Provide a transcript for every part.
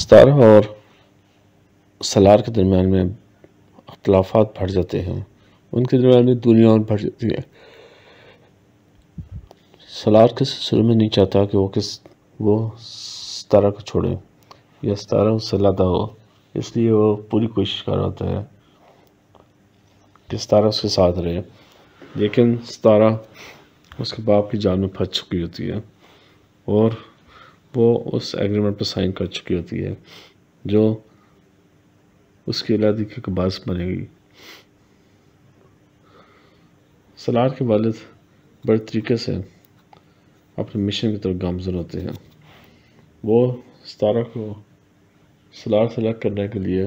सितारा और सलार के दरमियान में अख्तलाफात बढ़ जाते हैं उनके दरमियान में दूरियाँ और बढ़ जाती हैं सलार के सिलसिले में नहीं चाहता कि वो किस वो सतारा को छोड़े या सतारा उससे लादा हो इसलिए वो पूरी कोशिश कर रहा होता है कि सतारा उसके साथ रहे लेकिन सतारा उसके बाप की जान में फंस चुकी होती है और वो उस एग्रीमेंट पर साइन कर चुकी होती है जो उसकी इलादी की कबास बनेगी सलार के वालद बड़े तरीके से अपने मिशन की तरफ गामजन होते हैं वो सतारा को सलार से अलग करने के लिए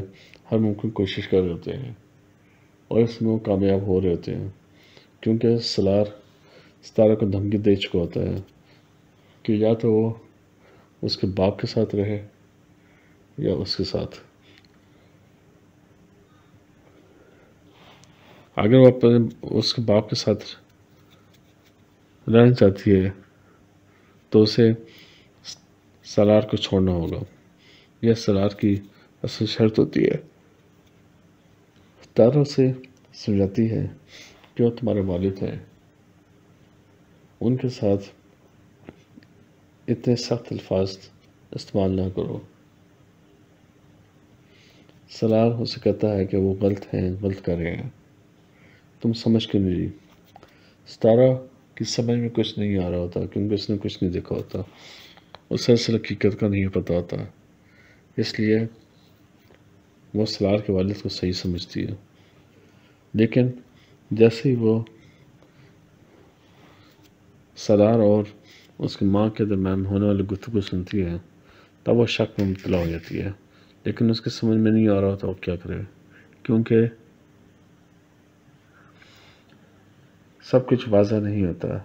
हर मुमकिन कोशिश कर रहे होते हैं और इसमें वो कामयाब हो रहे होते हैं क्योंकि सलार सतारा को धमकी दे चुका होता है कि या तो वो उसके बाप के साथ रहे या उसके साथ अगर वो अपने उसके बाप के साथ रहना चाहती है तो उसे सलार को छोड़ना होगा यह सलार की असल शर्त होती है तारों से समझाती है कि वो तुम्हारे वालिद हैं उनके साथ इतने सख्त अल्फाज इस्तेमाल ना करो सलार हो सकता है कि वो गलत हैं गलत कर रहे हैं तुम समझ क्यों नहीं सतारा की समझ में कुछ नहीं आ रहा होता क्योंकि उसने कुछ नहीं देखा होता उसे असल हकीकत का नहीं पता होता इसलिए वो सलार के वालद को सही समझती है लेकिन जैसे ही वो सलार और उसकी माँ के दरम्यान होने वाली गुफ्तु सुनती है तब वह शक में मुबला हो जाती है लेकिन उसके समझ में नहीं आ रहा होता वो क्या करे क्योंकि सब कुछ वाजा नहीं होता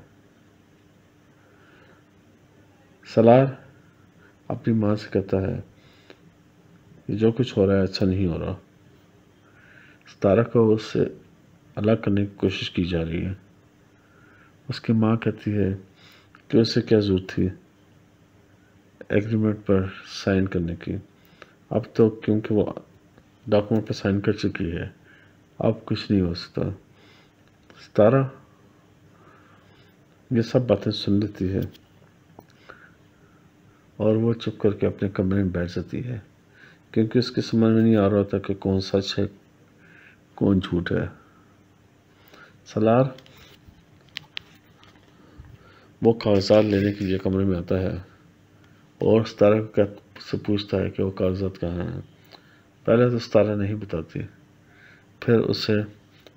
सलार अपनी माँ से कहता है कि जो कुछ हो रहा है अच्छा नहीं हो रहा सतारा को उससे अलग करने की कोशिश की जा रही है उसकी माँ कहती है कि तो उसे क्या जरूरत थी एग्रीमेंट पर साइन करने की अब तो क्योंकि वो डॉक्यूमेंट पर साइन कर चुकी है अब कुछ नहीं हो सकता सतारा ये सब बातें सुन लेती है और वो चुप करके अपने कमरे में बैठ जाती है क्योंकि उसके समझ में नहीं आ रहा था कि कौन सच है कौन झूठ है सलार वो कागजात लेने के लिए कमरे में आता है और सतारा को से पूछता है कि वो कागजात कहाँ हैं पहले तो सतारा नहीं बताती फिर उसे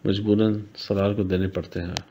मजबूरन सरार को देने पड़ते हैं